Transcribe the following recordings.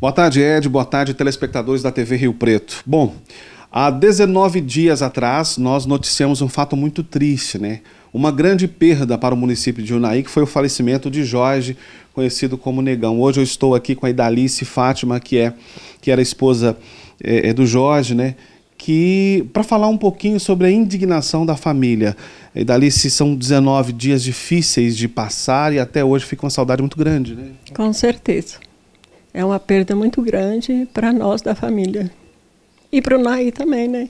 Boa tarde, Ed. Boa tarde, telespectadores da TV Rio Preto. Bom, há 19 dias atrás nós noticiamos um fato muito triste, né? Uma grande perda para o município de Unaí, que foi o falecimento de Jorge, conhecido como Negão. Hoje eu estou aqui com a Idalice Fátima, que é que era esposa é, é do Jorge, né? que para falar um pouquinho sobre a indignação da família. E dali se são 19 dias difíceis de passar e até hoje fica uma saudade muito grande, né? Com certeza. É uma perda muito grande para nós da família. E para o NAI também, né?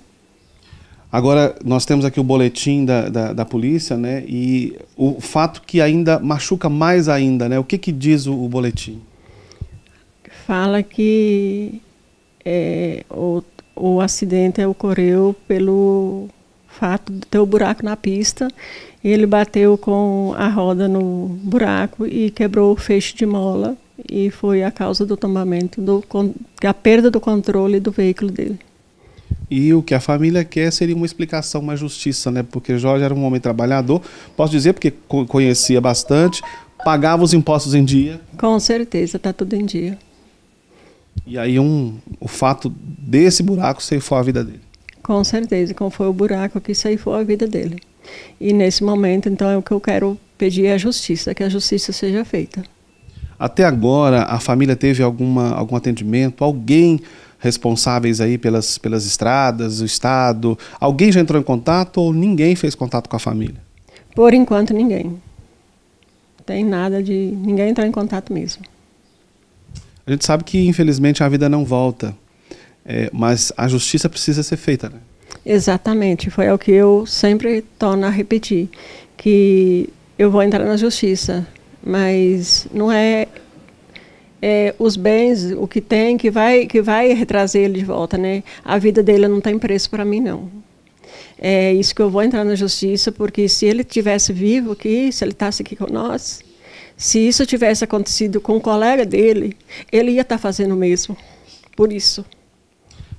Agora, nós temos aqui o boletim da, da, da, polícia, né? E o fato que ainda machuca mais ainda, né? O que, que diz o, o boletim? Fala que é, o, o acidente ocorreu pelo fato de ter o um buraco na pista. Ele bateu com a roda no buraco e quebrou o feixe de mola e foi a causa do tombamento, do, da perda do controle do veículo dele. E o que a família quer seria uma explicação, uma justiça, né? Porque Jorge era um homem trabalhador, posso dizer porque conhecia bastante, pagava os impostos em dia. Com certeza, está tudo em dia. E aí um, o fato desse buraco ceifou a vida dele. Com certeza, como foi o buraco que ceifou a vida dele. E nesse momento, então, é o que eu quero pedir é a justiça, que a justiça seja feita. Até agora, a família teve alguma, algum atendimento? Alguém responsáveis aí pelas, pelas estradas, o Estado? Alguém já entrou em contato ou ninguém fez contato com a família? Por enquanto, ninguém. Tem nada de. ninguém entrou em contato mesmo. A gente sabe que, infelizmente, a vida não volta, é, mas a justiça precisa ser feita, né? Exatamente, foi o que eu sempre torno a repetir, que eu vou entrar na justiça, mas não é, é, os bens, o que tem, que vai, que vai retrasar ele de volta, né? A vida dele não tem preço para mim, não. É isso que eu vou entrar na justiça, porque se ele tivesse vivo aqui, se ele estivesse aqui com nós, se isso tivesse acontecido com um colega dele, ele ia estar tá fazendo o mesmo. Por isso.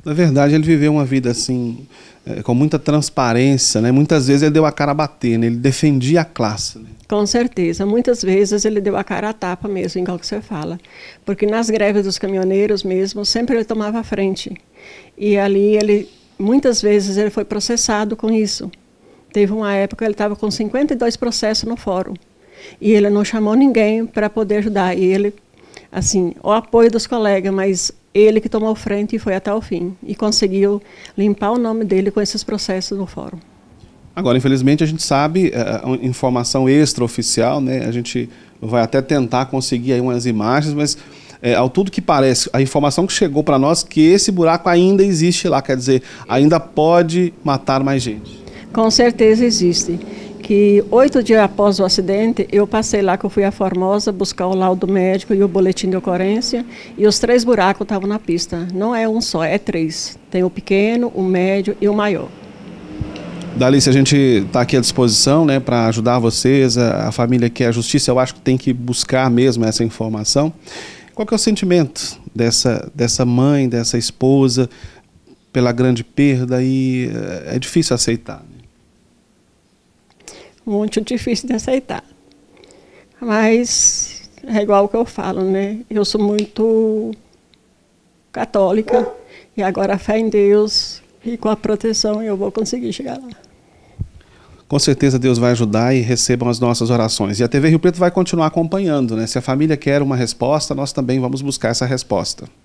Na é verdade, ele viveu uma vida assim, é, com muita transparência, né? Muitas vezes ele deu a cara a bater, né? ele defendia a classe. Né? Com certeza, muitas vezes ele deu a cara a tapa mesmo, igual que você fala. Porque nas greves dos caminhoneiros mesmo, sempre ele tomava a frente. E ali ele, muitas vezes ele foi processado com isso. Teve uma época ele estava com 52 processos no fórum. E ele não chamou ninguém para poder ajudar. E ele assim, o apoio dos colegas, mas ele que tomou frente e foi até o fim e conseguiu limpar o nome dele com esses processos no fórum. Agora, infelizmente, a gente sabe, é, informação extraoficial, né? A gente vai até tentar conseguir aí umas imagens, mas é, ao tudo que parece, a informação que chegou para nós que esse buraco ainda existe lá, quer dizer, ainda pode matar mais gente. Com certeza existe que oito dias após o acidente, eu passei lá que eu fui a Formosa buscar o laudo médico e o boletim de ocorrência, e os três buracos estavam na pista. Não é um só, é três. Tem o pequeno, o médio e o maior. Dalice, a gente está aqui à disposição né, para ajudar vocês, a, a família que é a justiça, eu acho que tem que buscar mesmo essa informação. Qual que é o sentimento dessa, dessa mãe, dessa esposa, pela grande perda e eh, é difícil aceitar? Né? muito difícil de aceitar. Mas é igual o que eu falo, né? Eu sou muito católica e agora a fé em Deus e com a proteção eu vou conseguir chegar lá. Com certeza Deus vai ajudar e recebam as nossas orações. E a TV Rio Preto vai continuar acompanhando, né? Se a família quer uma resposta, nós também vamos buscar essa resposta.